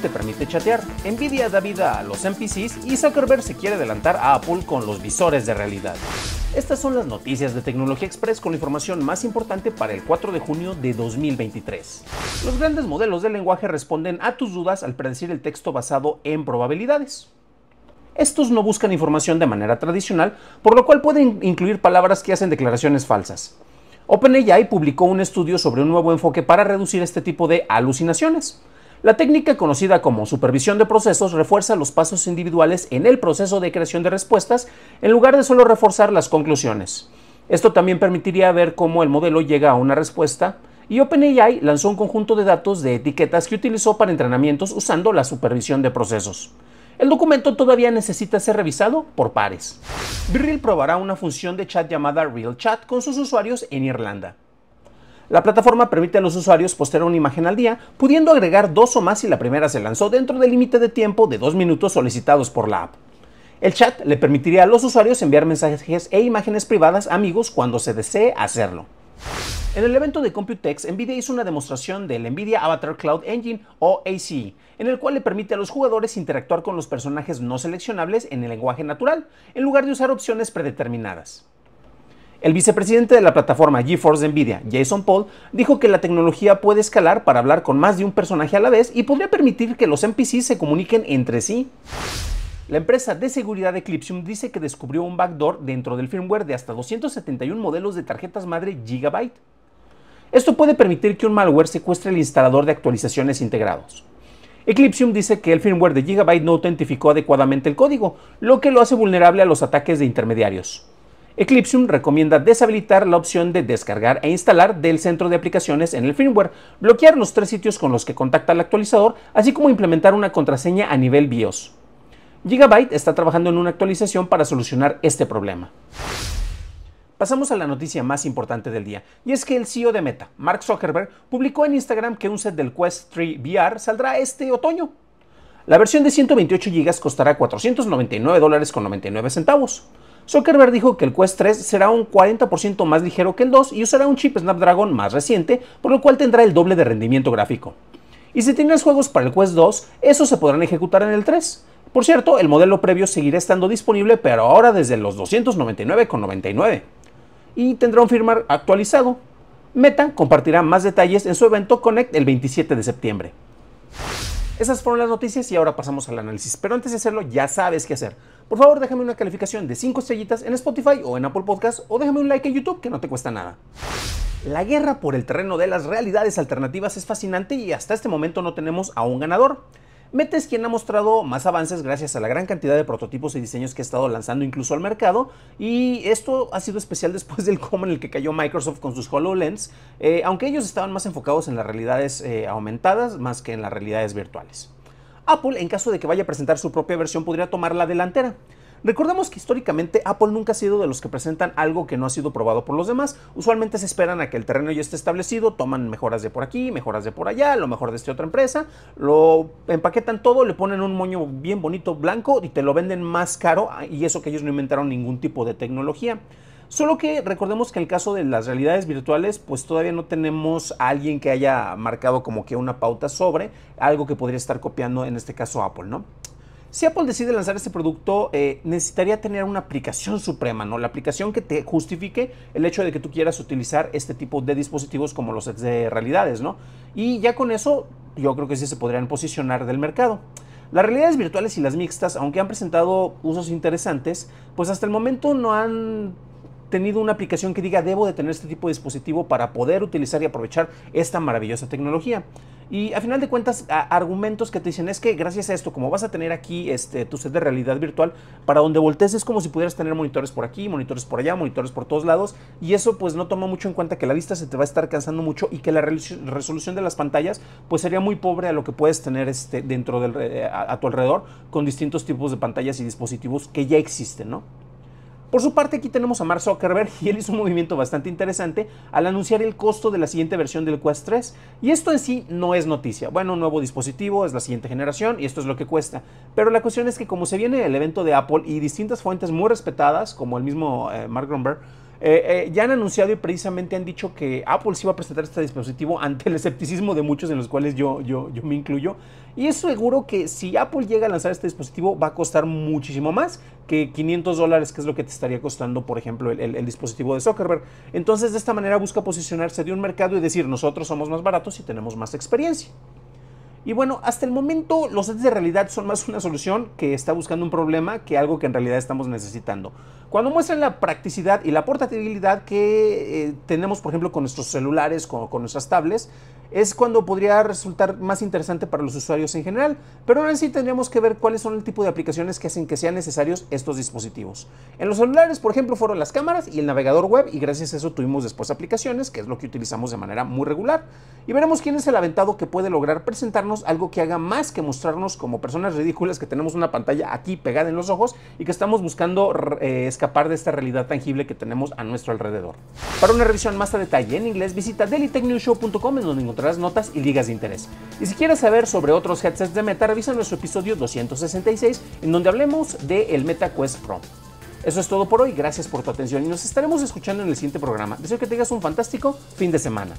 te permite chatear. Nvidia da vida a los NPCs y Zuckerberg se quiere adelantar a Apple con los visores de realidad. Estas son las noticias de Tecnología Express con la información más importante para el 4 de junio de 2023. Los grandes modelos de lenguaje responden a tus dudas al predecir el texto basado en probabilidades. Estos no buscan información de manera tradicional, por lo cual pueden incluir palabras que hacen declaraciones falsas. OpenAI publicó un estudio sobre un nuevo enfoque para reducir este tipo de alucinaciones. La técnica conocida como supervisión de procesos refuerza los pasos individuales en el proceso de creación de respuestas en lugar de solo reforzar las conclusiones. Esto también permitiría ver cómo el modelo llega a una respuesta y OpenAI lanzó un conjunto de datos de etiquetas que utilizó para entrenamientos usando la supervisión de procesos. El documento todavía necesita ser revisado por pares. Bril probará una función de chat llamada RealChat con sus usuarios en Irlanda. La plataforma permite a los usuarios postear una imagen al día, pudiendo agregar dos o más si la primera se lanzó dentro del límite de tiempo de dos minutos solicitados por la app. El chat le permitiría a los usuarios enviar mensajes e imágenes privadas a amigos cuando se desee hacerlo. En el evento de Computex, Nvidia hizo una demostración del Nvidia Avatar Cloud Engine o ACE, en el cual le permite a los jugadores interactuar con los personajes no seleccionables en el lenguaje natural, en lugar de usar opciones predeterminadas. El vicepresidente de la plataforma GeForce Nvidia, Jason Paul, dijo que la tecnología puede escalar para hablar con más de un personaje a la vez y podría permitir que los NPCs se comuniquen entre sí. La empresa de seguridad Eclipsium dice que descubrió un backdoor dentro del firmware de hasta 271 modelos de tarjetas madre Gigabyte. Esto puede permitir que un malware secuestre el instalador de actualizaciones integrados. Eclipsium dice que el firmware de Gigabyte no autentificó adecuadamente el código, lo que lo hace vulnerable a los ataques de intermediarios. Eclipsium recomienda deshabilitar la opción de descargar e instalar del centro de aplicaciones en el firmware, bloquear los tres sitios con los que contacta el actualizador, así como implementar una contraseña a nivel BIOS. Gigabyte está trabajando en una actualización para solucionar este problema. Pasamos a la noticia más importante del día, y es que el CEO de Meta, Mark Zuckerberg, publicó en Instagram que un set del Quest 3 VR saldrá este otoño. La versión de 128 GB costará $499.99 dólares Zuckerberg dijo que el Quest 3 será un 40% más ligero que el 2 y usará un chip Snapdragon más reciente, por lo cual tendrá el doble de rendimiento gráfico. Y si tienes juegos para el Quest 2, esos se podrán ejecutar en el 3. Por cierto, el modelo previo seguirá estando disponible, pero ahora desde los 299,99. Y tendrá un firmware actualizado. Meta compartirá más detalles en su evento Connect el 27 de septiembre. Esas fueron las noticias y ahora pasamos al análisis. Pero antes de hacerlo, ya sabes qué hacer. Por favor, déjame una calificación de 5 estrellitas en Spotify o en Apple Podcast o déjame un like en YouTube que no te cuesta nada. La guerra por el terreno de las realidades alternativas es fascinante y hasta este momento no tenemos a un ganador. Meta es quien ha mostrado más avances gracias a la gran cantidad de prototipos y diseños que ha estado lanzando incluso al mercado y esto ha sido especial después del coma en el que cayó Microsoft con sus HoloLens, eh, aunque ellos estaban más enfocados en las realidades eh, aumentadas más que en las realidades virtuales. Apple, en caso de que vaya a presentar su propia versión, podría tomar la delantera. Recordemos que históricamente Apple nunca ha sido de los que presentan algo que no ha sido probado por los demás. Usualmente se esperan a que el terreno ya esté establecido, toman mejoras de por aquí, mejoras de por allá, lo mejor de esta otra empresa, lo empaquetan todo, le ponen un moño bien bonito blanco y te lo venden más caro ah, y eso que ellos no inventaron ningún tipo de tecnología. Solo que recordemos que en el caso de las realidades virtuales, pues todavía no tenemos a alguien que haya marcado como que una pauta sobre algo que podría estar copiando, en este caso Apple, ¿no? Si Apple decide lanzar este producto, eh, necesitaría tener una aplicación suprema, ¿no? La aplicación que te justifique el hecho de que tú quieras utilizar este tipo de dispositivos como los de realidades, ¿no? Y ya con eso, yo creo que sí se podrían posicionar del mercado. Las realidades virtuales y las mixtas, aunque han presentado usos interesantes, pues hasta el momento no han tenido una aplicación que diga debo de tener este tipo de dispositivo para poder utilizar y aprovechar esta maravillosa tecnología. Y a final de cuentas, argumentos que te dicen es que gracias a esto, como vas a tener aquí este, tu set de realidad virtual, para donde voltees es como si pudieras tener monitores por aquí, monitores por allá, monitores por todos lados, y eso pues no toma mucho en cuenta que la vista se te va a estar cansando mucho y que la resolución de las pantallas pues sería muy pobre a lo que puedes tener este, dentro del, a tu alrededor con distintos tipos de pantallas y dispositivos que ya existen, ¿no? Por su parte, aquí tenemos a Mark Zuckerberg y él hizo un movimiento bastante interesante al anunciar el costo de la siguiente versión del Quest 3. Y esto en sí no es noticia. Bueno, un nuevo dispositivo, es la siguiente generación y esto es lo que cuesta. Pero la cuestión es que como se viene el evento de Apple y distintas fuentes muy respetadas, como el mismo eh, Mark Grumberg, eh, eh, ya han anunciado y precisamente han dicho que Apple sí va a presentar este dispositivo ante el escepticismo de muchos en los cuales yo, me incluyo. Y es seguro que si Apple llega a lanzar este dispositivo va a costar muchísimo más que 500 dólares, que es lo que te estaría costando, por ejemplo, el, el dispositivo de Zuckerberg. Entonces, de esta manera busca posicionarse de un mercado y decir, nosotros somos más baratos y tenemos más experiencia. Y bueno, hasta el momento los sets de realidad son más una solución que está buscando un problema que algo que en realidad estamos necesitando. Cuando muestran la practicidad y la portabilidad que eh, tenemos, por ejemplo, con nuestros celulares, con, con nuestras tablets, es cuando podría resultar más interesante para los usuarios en general, pero ahora sí tendríamos que ver cuáles son el tipo de aplicaciones que hacen que sean necesarios estos dispositivos. En los celulares, por ejemplo, fueron las cámaras y el navegador web y gracias a eso tuvimos después aplicaciones, que es lo que utilizamos de manera muy regular. Y veremos quién es el aventado que puede lograr presentarnos algo que haga más que mostrarnos como personas ridículas que tenemos una pantalla aquí pegada en los ojos y que estamos buscando eh, escapar de esta realidad tangible que tenemos a nuestro alrededor. Para una revisión más a detalle en inglés, visita dailytechnewshow.com en donde las notas y ligas de interés. Y si quieres saber sobre otros headsets de Meta, revisa nuestro episodio 266 en donde hablemos del de Meta Quest Pro. Eso es todo por hoy, gracias por tu atención y nos estaremos escuchando en el siguiente programa. Deseo que tengas un fantástico fin de semana.